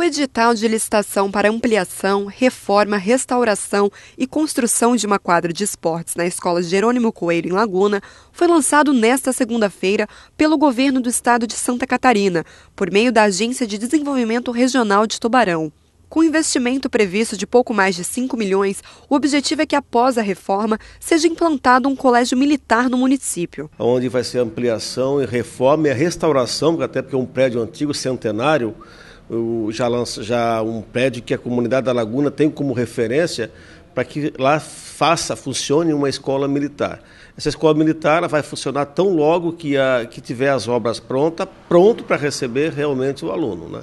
O edital de licitação para ampliação, reforma, restauração e construção de uma quadra de esportes na Escola Jerônimo Coelho, em Laguna, foi lançado nesta segunda-feira pelo governo do estado de Santa Catarina, por meio da Agência de Desenvolvimento Regional de Tubarão. Com investimento previsto de pouco mais de 5 milhões, o objetivo é que após a reforma seja implantado um colégio militar no município. Onde vai ser ampliação e reforma e a restauração, até porque é um prédio antigo, centenário, já, lança, já um prédio que a comunidade da Laguna tem como referência para que lá faça, funcione uma escola militar. Essa escola militar vai funcionar tão logo que, a, que tiver as obras prontas, pronto para receber realmente o aluno. Né?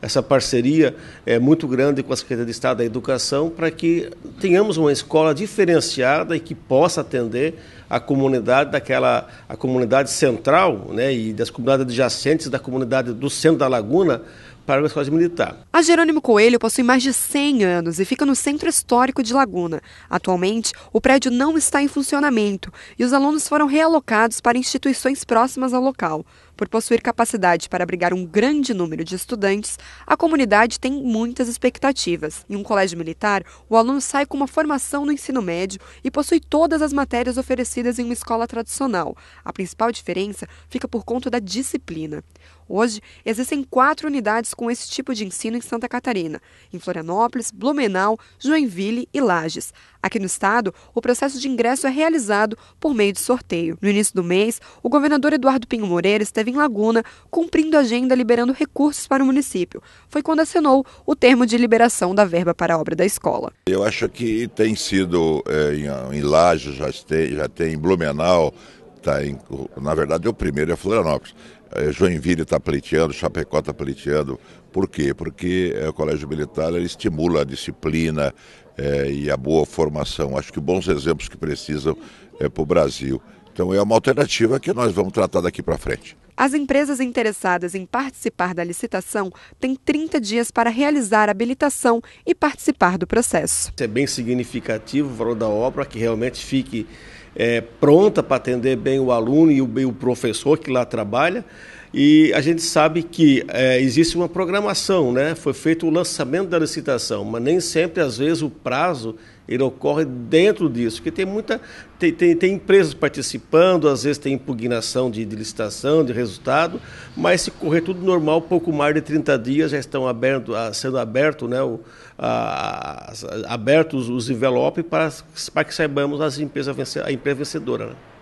Essa parceria é muito grande com a Secretaria de Estado da Educação para que tenhamos uma escola diferenciada e que possa atender a comunidade daquela a comunidade central né, e das comunidades adjacentes da comunidade do centro da Laguna para uma escola militar. A Jerônimo Coelho possui mais de 100 anos e fica no centro histórico de Laguna. Atualmente, o prédio não está em funcionamento e os alunos foram realocados para instituições próximas ao local. Por possuir capacidade para abrigar um grande número de estudantes, a comunidade tem muitas expectativas. Em um colégio militar, o aluno sai com uma formação no ensino médio e possui todas as matérias oferecidas em uma escola tradicional. A principal diferença fica por conta da disciplina. Hoje, existem quatro unidades com esse tipo de ensino em Santa Catarina, em Florianópolis, Blumenau, Joinville e Lages. Aqui no estado, o processo de ingresso é realizado por meio de sorteio. No início do mês, o governador Eduardo Pinho Moreira esteve em Laguna, cumprindo a agenda liberando recursos para o município. Foi quando assinou o termo de liberação da verba para a obra da escola. Eu acho que tem sido é, em, em Lages, já tem, já tem em Blumenau, Tá em, na verdade, é o primeiro é Florianópolis. É, Joinville está pleiteando, Chapecó está pleiteando. Por quê? Porque é, o Colégio Militar estimula a disciplina é, e a boa formação. Acho que bons exemplos que precisam é, para o Brasil. Então é uma alternativa que nós vamos tratar daqui para frente. As empresas interessadas em participar da licitação têm 30 dias para realizar a habilitação e participar do processo. É bem significativo o valor da obra que realmente fique é, pronta para atender bem o aluno e o, e o professor que lá trabalha. E a gente sabe que é, existe uma programação, né? Foi feito o lançamento da licitação, mas nem sempre, às vezes, o prazo ele ocorre dentro disso, porque tem muita tem, tem, tem empresas participando, às vezes tem impugnação de, de, licitação, de resultado, mas se correr tudo normal, pouco mais de 30 dias já estão aberto, ah, sendo aberto, né, o, a, abertos os envelopes para, para que saibamos as empresas a empresa vencedora. Né?